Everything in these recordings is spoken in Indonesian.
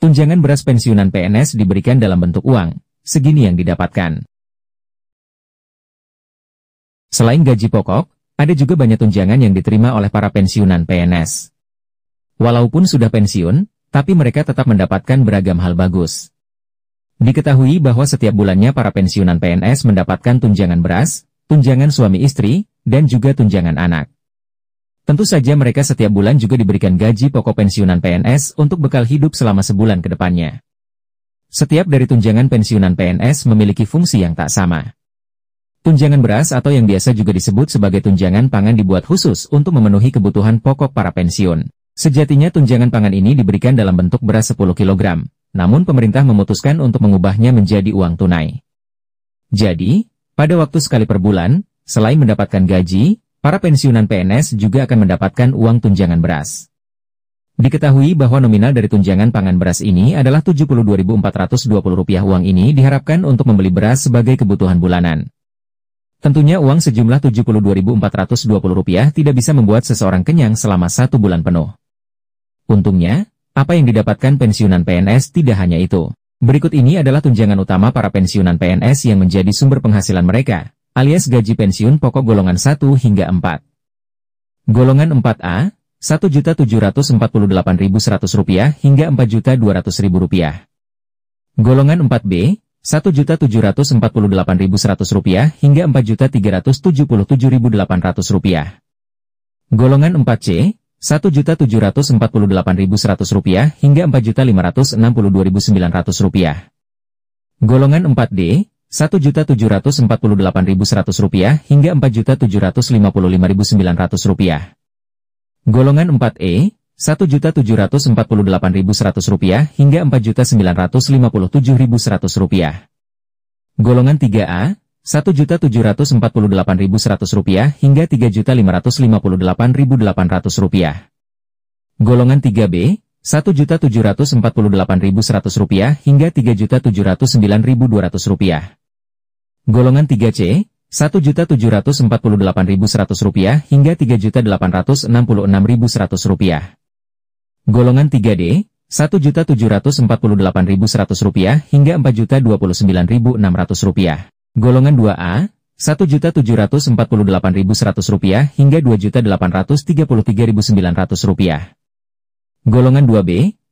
Tunjangan beras pensiunan PNS diberikan dalam bentuk uang, segini yang didapatkan. Selain gaji pokok, ada juga banyak tunjangan yang diterima oleh para pensiunan PNS. Walaupun sudah pensiun, tapi mereka tetap mendapatkan beragam hal bagus. Diketahui bahwa setiap bulannya para pensiunan PNS mendapatkan tunjangan beras, tunjangan suami istri, dan juga tunjangan anak. Tentu saja mereka setiap bulan juga diberikan gaji pokok pensiunan PNS untuk bekal hidup selama sebulan ke depannya. Setiap dari tunjangan pensiunan PNS memiliki fungsi yang tak sama. Tunjangan beras atau yang biasa juga disebut sebagai tunjangan pangan dibuat khusus untuk memenuhi kebutuhan pokok para pensiun. Sejatinya tunjangan pangan ini diberikan dalam bentuk beras 10 kg, namun pemerintah memutuskan untuk mengubahnya menjadi uang tunai. Jadi, pada waktu sekali per bulan, selain mendapatkan gaji, Para pensiunan PNS juga akan mendapatkan uang tunjangan beras. Diketahui bahwa nominal dari tunjangan pangan beras ini adalah Rp72.420 uang ini diharapkan untuk membeli beras sebagai kebutuhan bulanan. Tentunya uang sejumlah Rp72.420 tidak bisa membuat seseorang kenyang selama satu bulan penuh. Untungnya, apa yang didapatkan pensiunan PNS tidak hanya itu. Berikut ini adalah tunjangan utama para pensiunan PNS yang menjadi sumber penghasilan mereka, alias gaji pensiun pokok golongan 1 hingga 4. Golongan 4A, Rp1.748.100 hingga Rp4.200.000. Golongan 4B, Rp1.748.100 hingga Rp4.377.800. Golongan 4C, Rp1.748.100 hingga Rp4.562.900. Golongan 4D, Rp1.748.100 hingga Rp4.755.900. Golongan 4E, Rp1.748.100 hingga Rp4.957.100. Golongan 3A, Rp1.748.100 hingga Rp3.558.800. Golongan 3B, Rp1.748.100 hingga Rp3.709.200 golongan 3C, Rp1.748.100 hingga Rp3.866.100. Golongan 3D, Rp1.748.100 hingga Rp4.029.600. Golongan 2A, Rp1.748.100 hingga Rp2.833.900. Golongan 2B,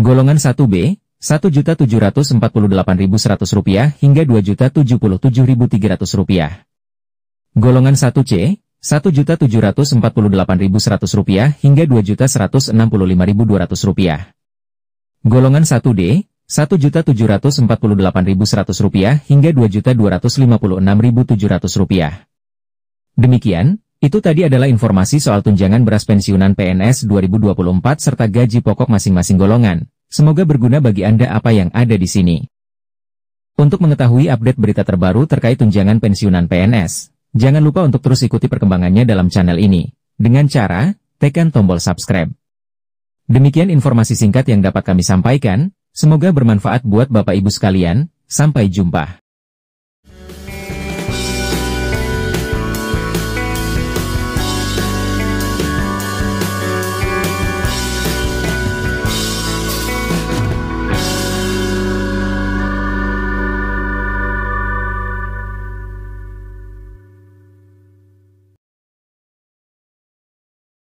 Golongan 1B, Rp1.748.100 hingga Rp2.077.300. Golongan 1C, Rp1.748.100 hingga Rp2.165.200. Golongan 1D, Rp1.748.100 hingga Rp2.256.700. Demikian, itu tadi adalah informasi soal tunjangan beras pensiunan PNS 2024 serta gaji pokok masing-masing golongan. Semoga berguna bagi Anda apa yang ada di sini. Untuk mengetahui update berita terbaru terkait tunjangan pensiunan PNS, jangan lupa untuk terus ikuti perkembangannya dalam channel ini, dengan cara, tekan tombol subscribe. Demikian informasi singkat yang dapat kami sampaikan, semoga bermanfaat buat Bapak Ibu sekalian, sampai jumpa.